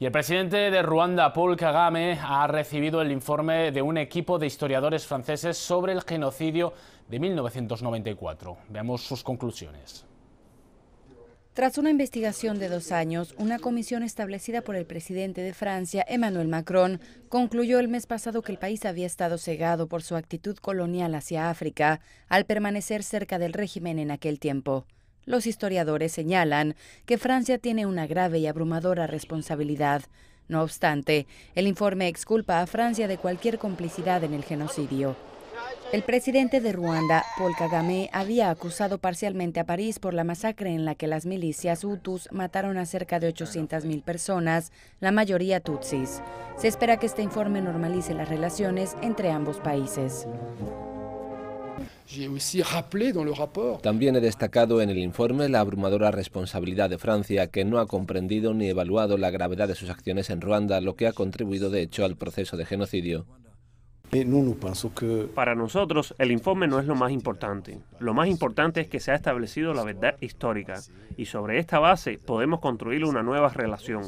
Y el presidente de Ruanda, Paul Kagame, ha recibido el informe de un equipo de historiadores franceses sobre el genocidio de 1994. Veamos sus conclusiones. Tras una investigación de dos años, una comisión establecida por el presidente de Francia, Emmanuel Macron, concluyó el mes pasado que el país había estado cegado por su actitud colonial hacia África al permanecer cerca del régimen en aquel tiempo. Los historiadores señalan que Francia tiene una grave y abrumadora responsabilidad. No obstante, el informe exculpa a Francia de cualquier complicidad en el genocidio. El presidente de Ruanda, Paul Kagame, había acusado parcialmente a París por la masacre en la que las milicias hutus mataron a cerca de 800.000 personas, la mayoría tutsis. Se espera que este informe normalice las relaciones entre ambos países. También he destacado en el informe la abrumadora responsabilidad de Francia, que no ha comprendido ni evaluado la gravedad de sus acciones en Ruanda, lo que ha contribuido de hecho al proceso de genocidio. Eh, Para nosotros, el informe no es lo más importante. Lo más importante es que se ha establecido la verdad histórica y sobre esta base podemos construir una nueva relación.